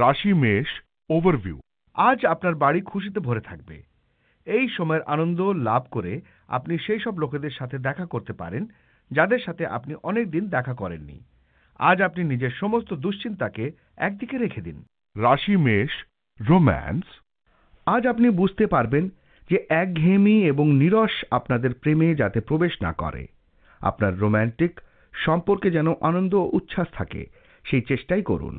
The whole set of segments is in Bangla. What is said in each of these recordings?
রাশি মেষ ওভারভিউ আজ আপনার বাড়ি খুশিতে ভরে থাকবে এই সময়ের আনন্দ লাভ করে আপনি সেই সব লোকেদের সাথে দেখা করতে পারেন যাদের সাথে আপনি অনেক দিন দেখা করেননি আজ আপনি নিজের সমস্ত দুশ্চিন্তাকে একদিকে রেখে দিন রাশি মেষ রোম্যান্স আজ আপনি বুঝতে পারবেন যে একঘেয়েমি এবং নিরস আপনাদের প্রেমে যাতে প্রবেশ না করে আপনার রোম্যান্টিক সম্পর্কে যেন আনন্দ উচ্ছ্বাস থাকে সেই চেষ্টাই করুন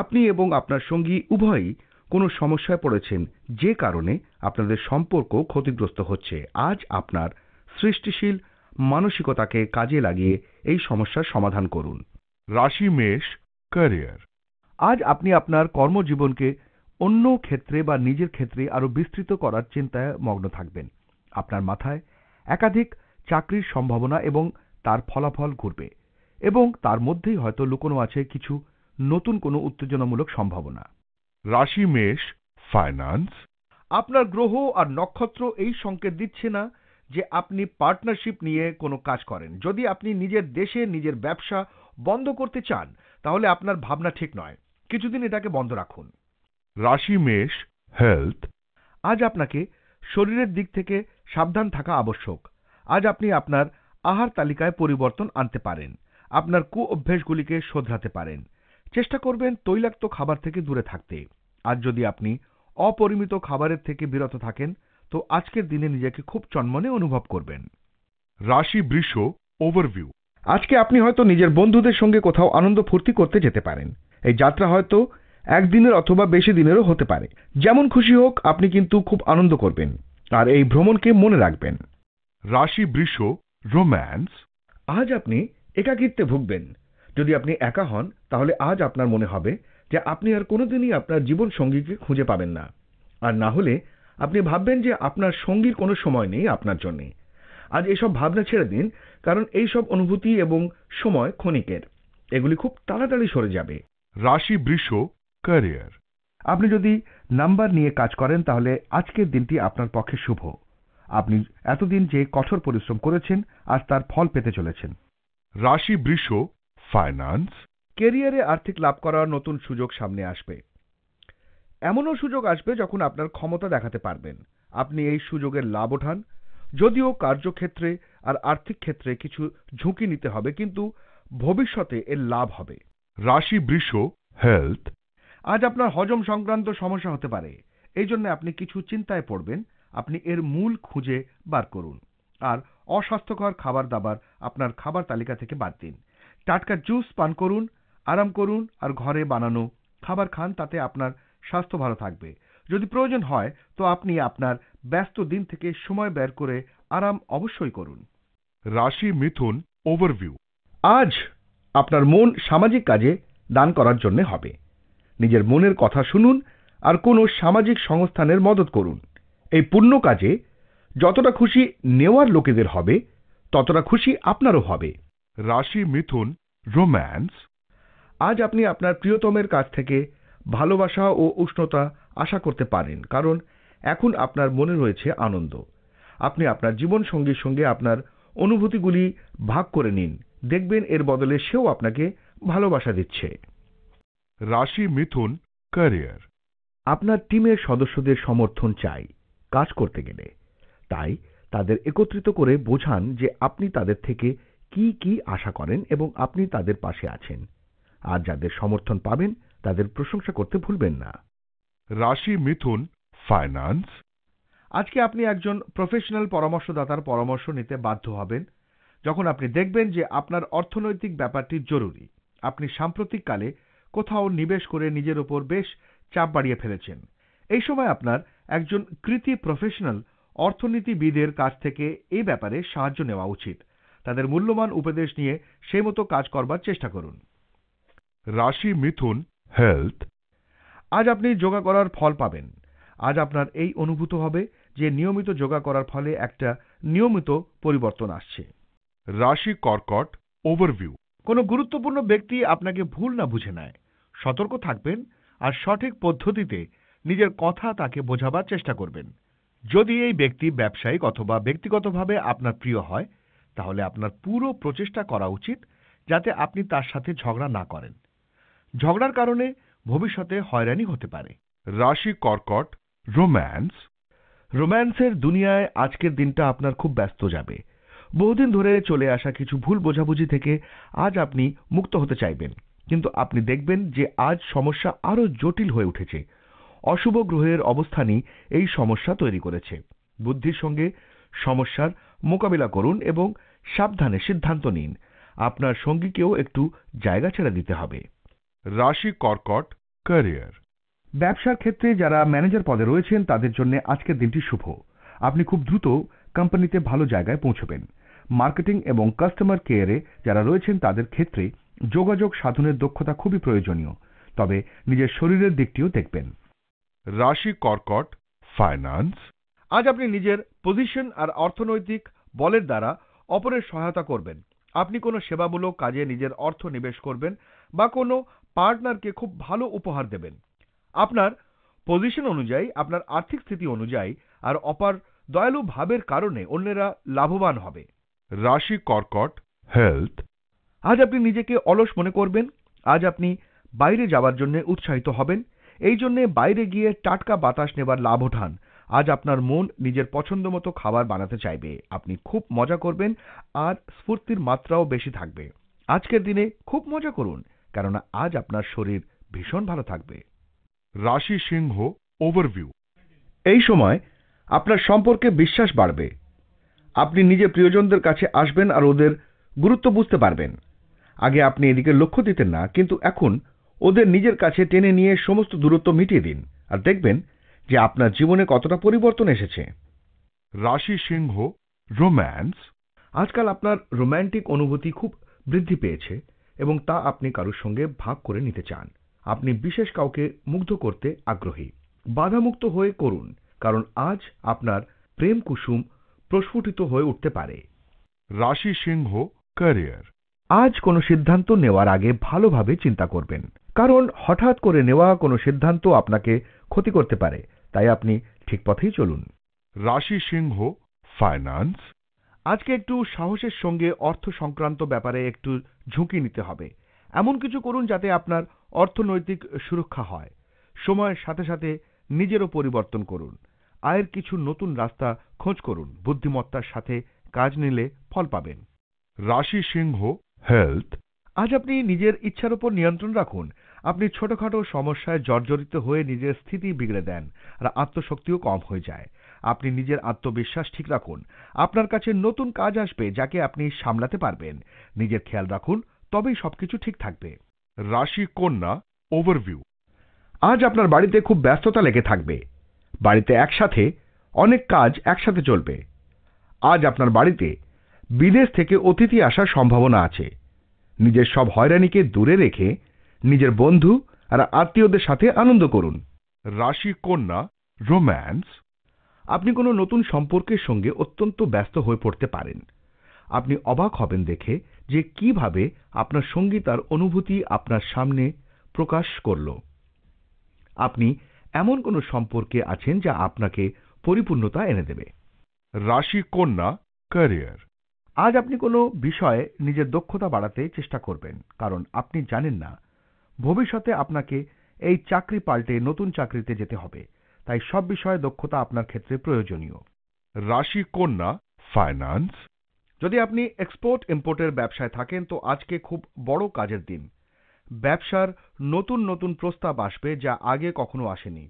আপনি এবং আপনার সঙ্গী উভয়ই কোনো সমস্যায় পড়েছেন যে কারণে আপনাদের সম্পর্ক ক্ষতিগ্রস্ত হচ্ছে আজ আপনার সৃষ্টিশীল মানসিকতাকে কাজে লাগিয়ে এই সমস্যার সমাধান করুন রাশি মেষ ক্যারিয়ার আজ আপনি আপনার কর্মজীবনকে অন্য ক্ষেত্রে বা নিজের ক্ষেত্রে আরও বিস্তৃত করার চিন্তায় মগ্ন থাকবেন আপনার মাথায় একাধিক চাকরির সম্ভাবনা এবং তার ফলাফল ঘুরবে এবং তার মধ্যেই হয়তো লুকোনো আছে কিছু নতুন কোনো উত্তেজনামূলক সম্ভাবনা রাশি মেষ ফাইন্যান্স আপনার গ্রহ আর নক্ষত্র এই সংকেত দিচ্ছে না যে আপনি পার্টনারশিপ নিয়ে কোনো কাজ করেন যদি আপনি নিজের দেশে নিজের ব্যবসা বন্ধ করতে চান তাহলে আপনার ভাবনা ঠিক নয় কিছুদিন এটাকে বন্ধ রাখুন রাশি মেষ হেলথ আজ আপনাকে শরীরের দিক থেকে সাবধান থাকা আবশ্যক আজ আপনি আপনার আহার তালিকায় পরিবর্তন আনতে পারেন আপনার কু অভ্যেসগুলিকে শোধরাতে পারেন চেষ্টা করবেন তৈলাক্ত খাবার থেকে দূরে থাকতে আর যদি আপনি অপরিমিত খাবারের থেকে বিরত থাকেন তো আজকের দিনে নিজেকে খুব চন্মনে অনুভব করবেন রাশি বৃষ ওভারভিউ আজকে আপনি হয়তো নিজের বন্ধুদের সঙ্গে কোথাও আনন্দ ফুর্তি করতে যেতে পারেন এই যাত্রা হয়তো একদিনের অথবা বেশি দিনেরও হতে পারে যেমন খুশি হোক আপনি কিন্তু খুব আনন্দ করবেন আর এই ভ্রমণকে মনে রাখবেন রাশি বৃষ রোম্যান্স আজ আপনি একাকিত্বে ভুগবেন যদি আপনি একা হন তাহলে আজ আপনার মনে হবে যে আপনি আর কোনোদিনই আপনার জীবন সঙ্গীকে খুঁজে পাবেন না আর না হলে আপনি ভাববেন যে আপনার সঙ্গীর কোনো সময় নেই আপনার জন্যে আজ এসব ভাবনা ছেড়ে দিন কারণ এই সব অনুভূতি এবং সময় ক্ষণিকের এগুলি খুব তাড়াতাড়ি সরে যাবে রাশি বৃষ ক্যারিয়ার আপনি যদি নাম্বার নিয়ে কাজ করেন তাহলে আজকের দিনটি আপনার পক্ষে শুভ আপনি এতদিন যে কঠোর পরিশ্রম করেছেন আজ তার ফল পেতে চলেছেন রাশি বৃষ ফাইন্যান্স কেরিয়ারে আর্থিক লাভ করার নতুন সুযোগ সামনে আসবে এমনও সুযোগ আসবে যখন আপনার ক্ষমতা দেখাতে পারবেন আপনি এই সুযোগের লাভ ওঠান যদিও কার্যক্ষেত্রে আর আর্থিক ক্ষেত্রে কিছু ঝুঁকি নিতে হবে কিন্তু ভবিষ্যতে এর লাভ হবে রাশি বৃষ হেলথ আজ আপনার হজম সংক্রান্ত সমস্যা হতে পারে এই জন্য আপনি কিছু চিন্তায় পড়বেন আপনি এর মূল খুঁজে বার করুন আর অস্বাস্থ্যকর খাবার দাবার আপনার খাবার তালিকা থেকে বাদ দিন টাটকা জুস পান করুন আরাম করুন আর ঘরে বানানো খাবার খান তাতে আপনার স্বাস্থ্য ভালো থাকবে যদি প্রয়োজন হয় তো আপনি আপনার ব্যস্ত দিন থেকে সময় বের করে আরাম অবশ্যই করুন রাশি মিথুন ওভারভিউ আজ আপনার মন সামাজিক কাজে দান করার জন্য হবে নিজের মনের কথা শুনুন আর কোনো সামাজিক সংস্থানের মদত করুন এই পূর্ণ কাজে যতটা খুশি নেওয়ার লোকেদের হবে ততটা খুশি আপনারও হবে রাশি মিথুন রোম্যান্স আজ আপনি আপনার প্রিয়তমের কাছ থেকে ভালোবাসা ও উষ্ণতা আশা করতে পারেন কারণ এখন আপনার মনে রয়েছে আনন্দ আপনি আপনার জীবন সঙ্গীর সঙ্গে আপনার অনুভূতিগুলি ভাগ করে নিন দেখবেন এর বদলে সেও আপনাকে ভালোবাসা দিচ্ছে রাশি মিথুন ক্যারিয়ার আপনার টিমের সদস্যদের সমর্থন চাই কাজ করতে গেলে তাই তাদের একত্রিত করে বোঝান যে আপনি তাদের থেকে কি কি আশা করেন এবং আপনি তাদের পাশে আছেন আর যাদের সমর্থন পাবেন তাদের প্রশংসা করতে ভুলবেন না রাশি মিথুন ফাইন্যান্স আজকে আপনি একজন প্রফেশনাল পরামর্শদাতার পরামর্শ নিতে বাধ্য হবেন যখন আপনি দেখবেন যে আপনার অর্থনৈতিক ব্যাপারটি জরুরি আপনি সাম্প্রতিককালে কোথাও নিবেশ করে নিজের ওপর বেশ চাপ বাড়িয়ে ফেলেছেন এই সময় আপনার একজন কৃতি প্রফেশনাল অর্থনীতিবিদের কাছ থেকে এ ব্যাপারে সাহায্য নেওয়া উচিত তাদের মূল্যবান উপদেশ নিয়ে সে মতো কাজ করবার চেষ্টা করুন রাশি মিথুন হেলথ আজ আপনি যোগা করার ফল পাবেন আজ আপনার এই অনুভূত হবে যে নিয়মিত যোগা করার ফলে একটা নিয়মিত পরিবর্তন আসছে রাশি কর্কট ওভারভিউ কোনো গুরুত্বপূর্ণ ব্যক্তি আপনাকে ভুল না বুঝে নেয় সতর্ক থাকবেন আর সঠিক পদ্ধতিতে নিজের কথা তাকে বোঝাবার চেষ্টা করবেন যদি এই ব্যক্তি ব্যবসায়িক অথবা ব্যক্তিগতভাবে আপনার প্রিয় হয় তাহলে আপনার পুরো প্রচেষ্টা করা উচিত যাতে আপনি তার সাথে ঝগড়া না করেন ঝগড়ার কারণে ভবিষ্যতে হয়রানি হতে পারে রাশি কর্কট রোম্যান্স রোম্যান্সের দুনিয়ায় আজকের দিনটা আপনার খুব ব্যস্ত যাবে বহুদিন ধরে চলে আসা কিছু ভুল বোঝাবুঝি থেকে আজ আপনি মুক্ত হতে চাইবেন কিন্তু আপনি দেখবেন যে আজ সমস্যা আরও জটিল হয়ে উঠেছে অশুভ গ্রহের অবস্থানই এই সমস্যা তৈরি করেছে বুদ্ধির সঙ্গে সমস্যার মোকাবিলা করুন এবং সাবধানে সিদ্ধান্ত নিন আপনার সঙ্গীকেও একটু জায়গা ছেড়ে দিতে হবে রাশি কর্কট ক্যারিয়ার ব্যবসার ক্ষেত্রে যারা ম্যানেজার পদে রয়েছেন তাদের জন্য আজকের দিনটি শুভ আপনি খুব দ্রুত কোম্পানিতে ভালো জায়গায় পৌঁছবেন মার্কেটিং এবং কাস্টমার কেয়ারে যারা রয়েছেন তাদের ক্ষেত্রে যোগাযোগ সাধনের দক্ষতা খুবই প্রয়োজনীয় তবে নিজের শরীরের দিকটিও দেখবেন রাশি কর্কট ফাইন্যান্স আজ আপনি নিজের পজিশন আর অর্থনৈতিক বলের দ্বারা অপরের সহায়তা করবেন আপনি কোনো সেবামূলক কাজে নিজের অর্থ নিবেশ করবেন বা কোনো পার্টনারকে খুব ভালো উপহার দেবেন আপনার পজিশন অনুযায়ী আপনার আর্থিক স্থিতি অনুযায়ী আর অপার দয়ালু ভাবের কারণে অন্যেরা লাভবান হবে রাশি কর্কট হেলথ আজ আপনি নিজেকে অলস মনে করবেন আজ আপনি বাইরে যাওয়ার জন্য উৎসাহিত হবেন এই জন্যে বাইরে গিয়ে টাটকা বাতাস নেবার লাভ ওঠান আজ আপনার মন নিজের পছন্দ মতো খাবার বানাতে চাইবে আপনি খুব মজা করবেন আর স্ফূর্তির মাত্রাও বেশি থাকবে আজকের দিনে খুব মজা করুন কেননা আজ আপনার শরীর ভীষণ ভালো থাকবে রাশি সিংহ ওভারভিউ এই সময় আপনার সম্পর্কে বিশ্বাস বাড়বে আপনি নিজে প্রিয়জনদের কাছে আসবেন আর ওদের গুরুত্ব বুঝতে পারবেন আগে আপনি এদিকে লক্ষ্য দিতেন না কিন্তু এখন ওদের নিজের কাছে টেনে নিয়ে সমস্ত দূরত্ব মিটিয়ে দিন আর দেখবেন যে আপনার জীবনে কতটা পরিবর্তন এসেছে রাশি সিংহ রোম্যান্স আজকাল আপনার রোম্যান্টিক অনুভূতি খুব বৃদ্ধি পেয়েছে এবং তা আপনি কারোর সঙ্গে ভাগ করে নিতে চান আপনি বিশেষ কাউকে মুগ্ধ করতে আগ্রহী বাধামুক্ত হয়ে করুন কারণ আজ আপনার প্রেম কুসুম প্রস্ফুটিত হয়ে উঠতে পারে রাশি সিংহ ক্যারিয়ার আজ কোনো সিদ্ধান্ত নেওয়ার আগে ভালোভাবে চিন্তা করবেন কারণ হঠাৎ করে নেওয়া কোনো সিদ্ধান্ত আপনাকে ক্ষতি করতে পারে তাই আপনি ঠিক পথেই চলুন রাশি সিংহ ফাইন্যান্স আজকে একটু সাহসের সঙ্গে অর্থ সংক্রান্ত ব্যাপারে একটু ঝুঁকি নিতে হবে এমন কিছু করুন যাতে আপনার অর্থনৈতিক সুরক্ষা হয় সময়ের সাথে সাথে নিজেরও পরিবর্তন করুন আয়ের কিছু নতুন রাস্তা খোঁজ করুন বুদ্ধিমত্তার সাথে কাজ নিলে ফল পাবেন রাশি সিংহ হেলথ আজ আপনি নিজের ইচ্ছার উপর নিয়ন্ত্রণ রাখুন আপনি ছোটখাটো সমস্যায় জর্জরিত হয়ে নিজের স্থিতি বিগড়ে দেন আর আত্মশক্তিও কম হয়ে যায় আপনি নিজের আত্মবিশ্বাস ঠিক রাখুন আপনার কাছে নতুন কাজ আসবে যাকে আপনি সামলাতে পারবেন নিজের খেয়াল রাখুন তবেই সবকিছু ঠিক থাকবে রাশি কন্যা ওভারভিউ আজ আপনার বাড়িতে খুব ব্যস্ততা লেগে থাকবে বাড়িতে একসাথে অনেক কাজ একসাথে চলবে আজ আপনার বাড়িতে বিদেশ থেকে অতিথি আসার সম্ভাবনা আছে নিজের সব হয়রানিকে দূরে রেখে নিজের বন্ধু আর আত্মীয়দের সাথে আনন্দ করুন রাশি কন্যা রোম্যান্স আপনি কোনো নতুন সম্পর্কের সঙ্গে অত্যন্ত ব্যস্ত হয়ে পড়তে পারেন আপনি অবাক হবেন দেখে যে কিভাবে আপনার সঙ্গী তার অনুভূতি আপনার সামনে প্রকাশ করল আপনি এমন কোনো সম্পর্কে আছেন যা আপনাকে পরিপূর্ণতা এনে দেবে রাশি কন্যা ক্যারিয়ার আজ আপনি কোনো বিষয়ে নিজের দক্ষতা বাড়াতে চেষ্টা করবেন কারণ আপনি জানেন না ভবিষ্যতে আপনাকে এই চাকরি পাল্টে নতুন চাকরিতে যেতে হবে তাই সব বিষয়ে দক্ষতা আপনার ক্ষেত্রে প্রয়োজনীয় রাশি কন্যা ফাইন্যান্স যদি আপনি এক্সপোর্ট ইম্পোর্টের ব্যবসায় থাকেন তো আজকে খুব বড় কাজের দিন ব্যবসার নতুন নতুন প্রস্তাব আসবে যা আগে কখনো আসেনি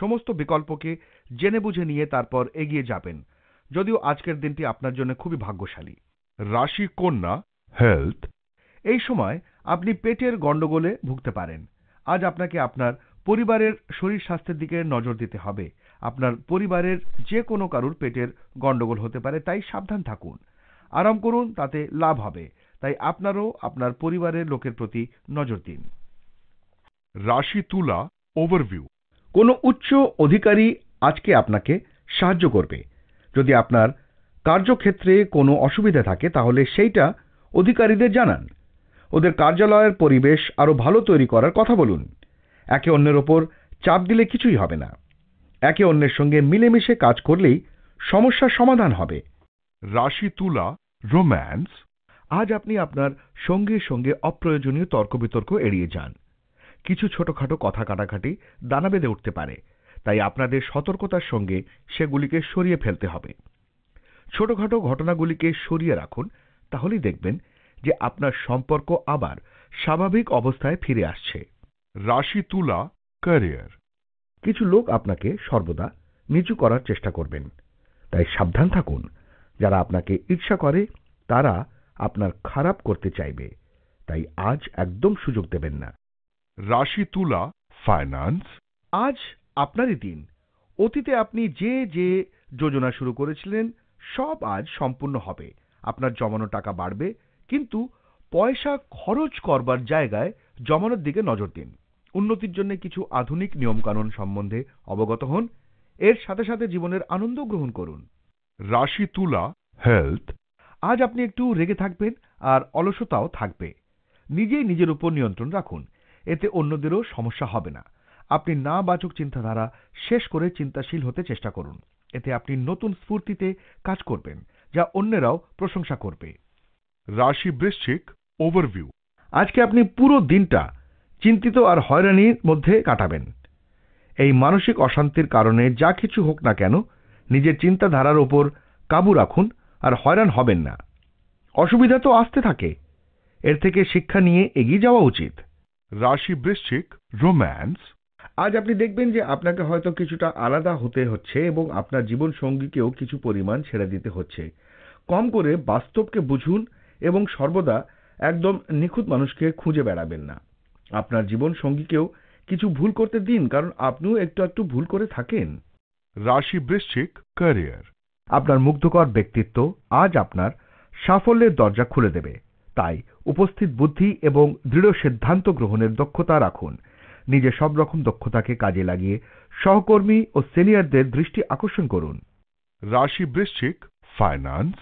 সমস্ত বিকল্পকে জেনে বুঝে নিয়ে তারপর এগিয়ে যাবেন যদিও আজকের দিনটি আপনার জন্য খুবই ভাগ্যশালী রাশি কন্যা হেলথ এই সময় আপনি পেটের গণ্ডগোলে ভুগতে পারেন আজ আপনাকে আপনার পরিবারের শরীর স্বাস্থ্যের দিকে নজর দিতে হবে আপনার পরিবারের যে কোনো কারুর পেটের গণ্ডগোল হতে পারে তাই সাবধান থাকুন আরাম করুন তাতে লাভ হবে তাই আপনারও আপনার পরিবারের লোকের প্রতি নজর দিন রাশি তুলা ওভারভিউ কোনো উচ্চ অধিকারী আজকে আপনাকে সাহায্য করবে যদি আপনার কার্যক্ষেত্রে কোনো অসুবিধা থাকে তাহলে সেইটা অধিকারীদের জানান ওদের কার্যালয়ের পরিবেশ আরও ভালো তৈরি করার কথা বলুন একে অন্যের ওপর চাপ দিলে কিছুই হবে না একে অন্যের সঙ্গে মিলেমিশে কাজ করলেই সমস্যার সমাধান হবে রাশি তুলা রোম্যান্স আজ আপনি আপনার সঙ্গে সঙ্গে অপ্রয়োজনীয় তর্ক বিতর্ক এড়িয়ে যান কিছু ছোটখাটো কথা কাটাকাটি দানা বেঁধে উঠতে পারে তাই আপনাদের সতর্কতার সঙ্গে সেগুলিকে সরিয়ে ফেলতে হবে ছোটখাটো ঘটনাগুলিকে সরিয়ে রাখুন তাহলেই দেখবেন যে আপনার সম্পর্ক আবার স্বাভাবিক অবস্থায় ফিরে আসছে রাশি তুলা ক্যারিয়ার কিছু লোক আপনাকে সর্বদা নিচু করার চেষ্টা করবেন তাই সাবধান থাকুন যারা আপনাকে ইচ্ছা করে তারা আপনার খারাপ করতে চাইবে তাই আজ একদম সুযোগ দেবেন না রাশি তুলা ফাইন্যান্স আজ আপনারই দিন অতীতে আপনি যে যে যোজনা শুরু করেছিলেন সব আজ সম্পূর্ণ হবে আপনার জমানো টাকা বাড়বে কিন্তু পয়সা খরচ করবার জায়গায় জমানোর দিকে নজর দিন উন্নতির জন্য কিছু আধুনিক নিয়মকানুন সম্বন্ধে অবগত হন এর সাথে সাথে জীবনের আনন্দ গ্রহণ করুন রাশি তুলা হেলথ আজ আপনি একটু রেগে থাকবেন আর অলসতাও থাকবে নিজেই নিজের উপর নিয়ন্ত্রণ রাখুন এতে অন্যদেরও সমস্যা হবে না আপনি না বাচক চিন্তাধারা শেষ করে চিন্তাশীল হতে চেষ্টা করুন এতে আপনি নতুন স্ফূর্তিতে কাজ করবেন যা অন্যেরাও প্রশংসা করবে রাশি বৃশ্চিক ওভারভিউ আজকে আপনি পুরো দিনটা চিন্তিত আর হয়রানির মধ্যে কাটাবেন এই মানসিক অশান্তির কারণে যা কিছু হোক না কেন নিজের চিন্তাধারার ওপর কাবু রাখুন আর হয়রান হবেন না অসুবিধা তো আসতে থাকে এর থেকে শিক্ষা নিয়ে এগিয়ে যাওয়া উচিত রাশি বৃশ্চিক রোম্যান্স আজ আপনি দেখবেন যে আপনাকে হয়তো কিছুটা আলাদা হতে হচ্ছে এবং আপনার জীবন সঙ্গীকেও কিছু পরিমাণ ছেড়ে দিতে হচ্ছে কম করে বাস্তবকে বুঝুন এবং সর্বদা একদম নিখুঁত মানুষকে খুঁজে বেড়াবেন না আপনার জীবন সঙ্গীকেও কিছু ভুল করতে দিন কারণ আপনিও একটু একটু ভুল করে থাকেন রাশি বৃশ্চিক ক্যারিয়ার আপনার মুগ্ধকর ব্যক্তিত্ব আজ আপনার সাফল্যের দরজা খুলে দেবে তাই উপস্থিত বুদ্ধি এবং দৃঢ় সিদ্ধান্ত গ্রহণের দক্ষতা রাখুন নিজে সব রকম দক্ষতাকে কাজে লাগিয়ে সহকর্মী ও সিনিয়রদের দৃষ্টি আকর্ষণ করুন রাশি বৃশ্চিক ফাইন্যান্স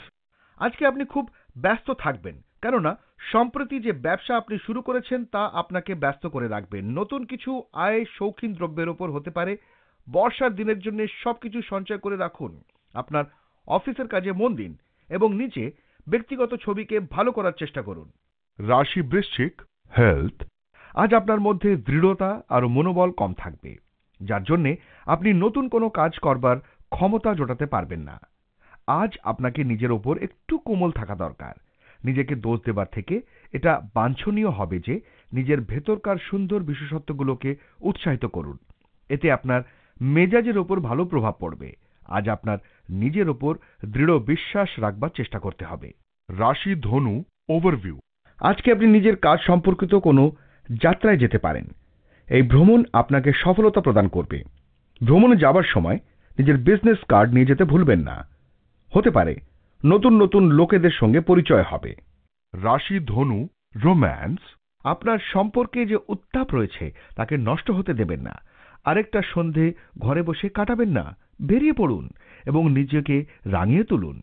আজকে আপনি খুব ব্যস্ত থাকবেন কেননা সম্প্রতি যে ব্যবসা আপনি শুরু করেছেন তা আপনাকে ব্যস্ত করে রাখবে নতুন কিছু আয় শৌখিন দ্রব্যের ওপর হতে পারে বর্ষার দিনের জন্য সবকিছু সঞ্চয় করে রাখুন আপনার অফিসের কাজে মন দিন এবং নিচে ব্যক্তিগত ছবিকে ভালো করার চেষ্টা করুন রাশি বৃশ্চিক হেলথ আজ আপনার মধ্যে দৃঢ়তা আর মনোবল কম থাকবে যার জন্যে আপনি নতুন কোনো কাজ করবার ক্ষমতা জোটাতে পারবেন না আজ আপনাকে নিজের ওপর একটু কোমল থাকা দরকার নিজেকে দোষ দেবার থেকে এটা বাঞ্ছনীয় হবে যে নিজের ভেতরকার সুন্দর বিশেষত্বগুলোকে উৎসাহিত করুন এতে আপনার মেজাজের ওপর ভালো প্রভাব পড়বে আজ আপনার নিজের ওপর দৃঢ় বিশ্বাস রাখবার চেষ্টা করতে হবে রাশি ধনু ওভারভিউ আজকে আপনি নিজের কাজ সম্পর্কিত কোনো যাত্রায় যেতে পারেন এই ভ্রমণ আপনাকে সফলতা প্রদান করবে ভ্রমণে যাবার সময় নিজের বিজনেস কার্ড নিয়ে যেতে ভুলবেন না হতে পারে নতুন নতুন লোকেদের সঙ্গে পরিচয় হবে রাশি ধনু রোম্যান্স আপনার সম্পর্কে যে উত্তাপ রয়েছে তাকে নষ্ট হতে দেবেন না আরেকটা সন্ধে ঘরে বসে কাটাবেন না বেরিয়ে পড়ুন এবং নিজেকে রাঙিয়ে তুলুন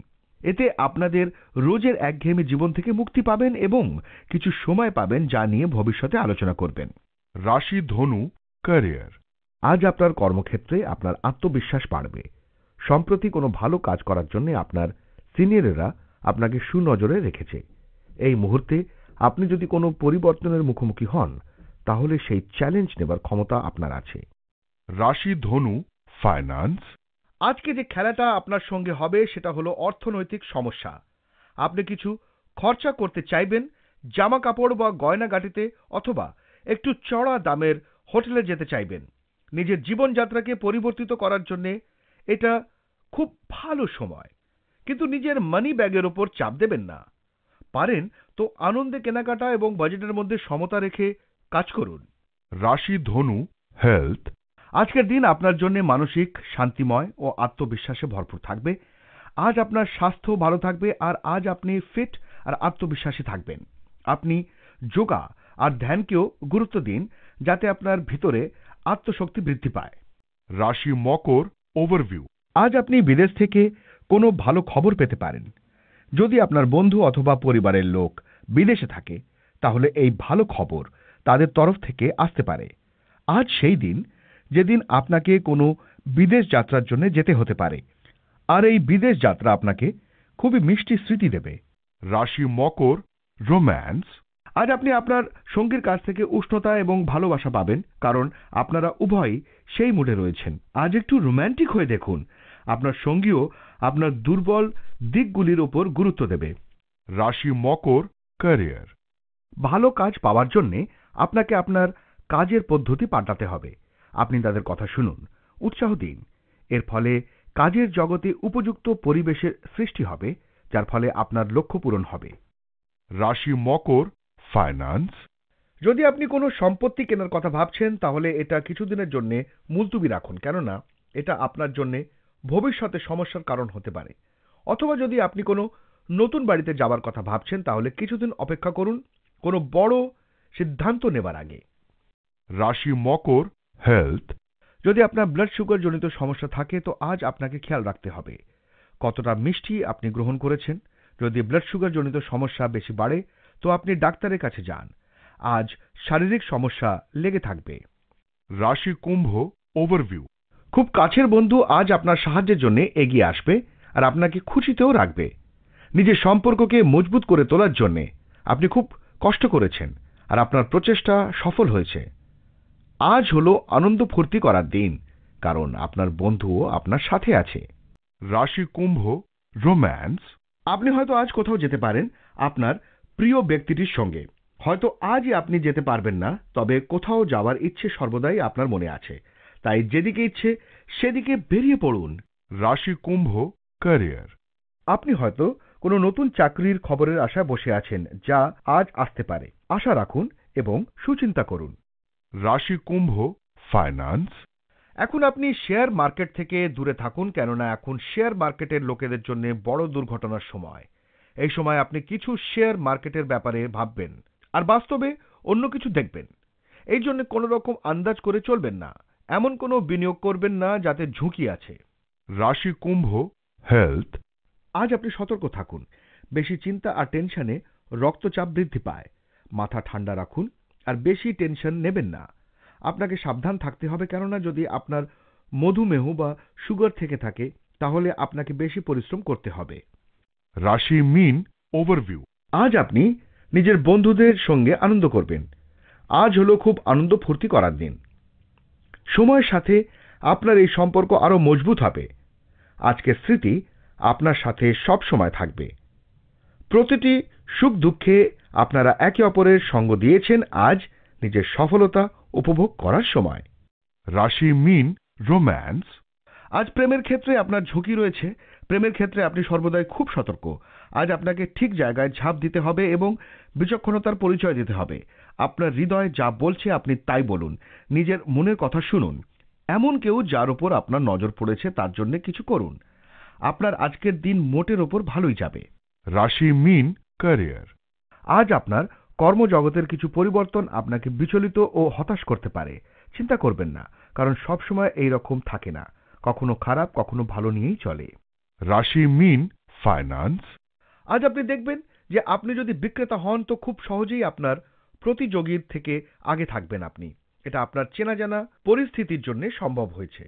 এতে আপনাদের রোজের একঘেয়েমি জীবন থেকে মুক্তি পাবেন এবং কিছু সময় পাবেন যা নিয়ে ভবিষ্যতে আলোচনা করবেন রাশি ধনু ক্যারিয়ার আজ আপনার কর্মক্ষেত্রে আপনার আত্মবিশ্বাস বাড়বে সম্প্রতি কোনো ভালো কাজ করার জন্য আপনার সিনিয়রেরা আপনাকে সুনজরে রেখেছে এই মুহূর্তে আপনি যদি কোনো পরিবর্তনের মুখোমুখি হন তাহলে সেই চ্যালেঞ্জ নেবার ক্ষমতা আপনার আছে রাশি ধনু ফাইন্যান্স আজকে যে খেলাটা আপনার সঙ্গে হবে সেটা হলো অর্থনৈতিক সমস্যা আপনি কিছু খরচা করতে চাইবেন জামা কাপড় বা গয়নাগাটিতে অথবা একটু চড়া দামের হোটেলে যেতে চাইবেন নিজের জীবনযাত্রাকে পরিবর্তিত করার জন্যে এটা খুব ভালো সময় কিন্তু নিজের মানি ব্যাগের ওপর চাপ দেবেন না পারেন তো আনন্দে কেনাকাটা এবং বাজেটের মধ্যে সমতা রেখে কাজ করুন রাশি ধনু হেলথ আজকের দিন আপনার জন্য মানসিক শান্তিময় ও আত্মবিশ্বাসে ভরপুর থাকবে আজ আপনার স্বাস্থ্য ভালো থাকবে আর আজ আপনি ফিট আর আত্মবিশ্বাসী থাকবেন আপনি যোগা আর ধ্যানকেও গুরুত্ব দিন যাতে আপনার ভিতরে আত্মশক্তি বৃদ্ধি পায় রাশি মকর ওভারভিউ আজ আপনি বিদেশ থেকে কোনো ভালো খবর পেতে পারেন যদি আপনার বন্ধু অথবা পরিবারের লোক বিদেশে থাকে তাহলে এই ভালো খবর তাদের তরফ থেকে আসতে পারে আজ সেই দিন যেদিন আপনাকে কোনো বিদেশ যাত্রার জন্য যেতে হতে পারে আর এই বিদেশ যাত্রা আপনাকে খুবই মিষ্টি স্মৃতি দেবে রাশি মকর রোম্যান্স আজ আপনি আপনার সঙ্গীর কাছ থেকে উষ্ণতা এবং ভালোবাসা পাবেন কারণ আপনারা উভয়ই সেই মুডে রয়েছেন আজ একটু রোম্যান্টিক হয়ে দেখুন আপনার সঙ্গীও আপনার দুর্বল দিকগুলির ওপর গুরুত্ব দেবে রাশি মকর ক্যারিয়ার ভালো কাজ পাওয়ার জন্যে আপনাকে আপনার কাজের পদ্ধতি পাল্টাতে হবে আপনি তাদের কথা শুনুন উৎসাহ দিন এর ফলে কাজের জগতে উপযুক্ত পরিবেশের সৃষ্টি হবে যার ফলে আপনার লক্ষ্য পূরণ হবে রাশি মকর ফাইন্যান্স যদি আপনি কোনো সম্পত্তি কেনার কথা ভাবছেন তাহলে এটা কিছুদিনের জন্য মুলতুবি রাখুন কেননা এটা আপনার জন্য ভবিষ্যতে সমস্যার কারণ হতে পারে অথবা যদি আপনি কোনো নতুন বাড়িতে যাওয়ার কথা ভাবছেন তাহলে কিছুদিন অপেক্ষা করুন কোনো বড় সিদ্ধান্ত নেবার আগে রাশি মকর হেলথ যদি আপনার ব্লাড সুগার জনিত সমস্যা থাকে তো আজ আপনাকে খেয়াল রাখতে হবে কতটা মিষ্টি আপনি গ্রহণ করেছেন যদি ব্লাড সুগার জনিত সমস্যা বেশি বাড়ে তো আপনি ডাক্তারের কাছে যান আজ শারীরিক সমস্যা লেগে থাকবে রাশি কুম্ভ ওভারভিউ খুব কাছের বন্ধু আজ আপনার সাহায্যের জন্য এগিয়ে আসবে আর আপনাকে খুশিতেও রাখবে নিজের সম্পর্ককে মজবুত করে তোলার জন্যে আপনি খুব কষ্ট করেছেন আর আপনার প্রচেষ্টা সফল হয়েছে আজ হল আনন্দ ফুর্তি করার দিন কারণ আপনার বন্ধুও আপনার সাথে আছে রাশি কুম্ভ রোম্যান্স আপনি হয়তো আজ কোথাও যেতে পারেন আপনার প্রিয় ব্যক্তিটির সঙ্গে হয়তো আজই আপনি যেতে পারবেন না তবে কোথাও যাওয়ার ইচ্ছে সর্বদাই আপনার মনে আছে তাই যেদিকে ইচ্ছে সেদিকে বেরিয়ে পড়ুন রাশি কুম্ভ ক্যারিয়ার আপনি হয়তো কোনো নতুন চাকরির খবরের আশায় বসে আছেন যা আজ আসতে পারে আশা রাখুন এবং সুচিন্তা করুন রাশি কুম্ভ ফাইন্যান্স এখন আপনি শেয়ার মার্কেট থেকে দূরে থাকুন কেননা এখন শেয়ার মার্কেটের লোকেদের জন্য বড় দুর্ঘটনার সময় এই সময় আপনি কিছু শেয়ার মার্কেটের ব্যাপারে ভাববেন আর বাস্তবে অন্য কিছু দেখবেন এই জন্য কোনো রকম আন্দাজ করে চলবেন না এমন কোনো বিনিয়োগ করবেন না যাতে ঝুঁকি আছে রাশি কুম্ভ হেলথ আজ আপনি সতর্ক থাকুন বেশি চিন্তা আর টেনশনে রক্তচাপ বৃদ্ধি পায় মাথা ঠান্ডা রাখুন আর বেশি টেনশন নেবেন না আপনাকে সাবধান থাকতে হবে কেননা যদি আপনার মধুমেহ বা সুগার থেকে থাকে তাহলে আপনাকে বেশি পরিশ্রম করতে হবে রাশি মিন ওভারভিউ আজ আপনি নিজের বন্ধুদের সঙ্গে আনন্দ করবেন আজ হলো খুব আনন্দ ফুর্তি করার দিন সময়ের সাথে আপনার এই সম্পর্ক আরও মজবুত হবে আজকের স্মৃতি আপনার সাথে সব সময় থাকবে প্রতিটি সুখ দুঃখে আপনারা একে অপরের সঙ্গ দিয়েছেন আজ নিজের সফলতা উপভোগ করার সময় রাশি মিন রোম্যান্স আজ প্রেমের ক্ষেত্রে আপনার ঝুঁকি রয়েছে প্রেমের ক্ষেত্রে আপনি সর্বদাই খুব সতর্ক আজ আপনাকে ঠিক জায়গায় ঝাঁপ দিতে হবে এবং বিচক্ষণতার পরিচয় দিতে হবে আপনার হৃদয় যা বলছে আপনি তাই বলুন নিজের মনের কথা শুনুন এমন কেউ যার ওপর আপনার নজর পড়েছে তার জন্য কিছু করুন আপনার আজকের দিন মোটের ওপর ভালোই যাবে রাশি মিন ক্যারিয়ার আজ আপনার কর্মজগতের কিছু পরিবর্তন আপনাকে বিচলিত ও হতাশ করতে পারে চিন্তা করবেন না কারণ সবসময় এই রকম থাকে না কখনো খারাপ কখনো ভালো নিয়েই চলে রাশি মিন ফাইন্যান্স আজ আপনি দেখবেন যে আপনি যদি বিক্রেতা হন তো খুব সহজেই আপনার প্রতিযোগীর থেকে আগে থাকবেন আপনি এটা আপনার চেনা জানা পরিস্থিতির জন্য সম্ভব হয়েছে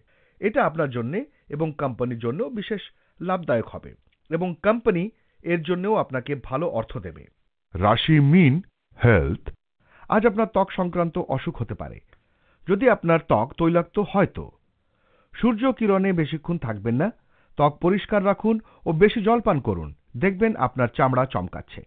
এটা আপনার জন্য এবং কোম্পানির জন্য বিশেষ লাভদায়ক হবে এবং কোম্পানি এর জন্যও আপনাকে ভালো অর্থ দেবে রাশি মিন হেলথ আজ আপনার ত্বক সংক্রান্ত অসুখ হতে পারে যদি আপনার ত্বক তৈলাক্ত হয়তো সূর্য কিরণে বেশিক্ষণ থাকবেন না ত্বক পরিষ্কার রাখুন ও বেশি জলপান করুন দেখবেন আপনার চামড়া চমকাচ্ছে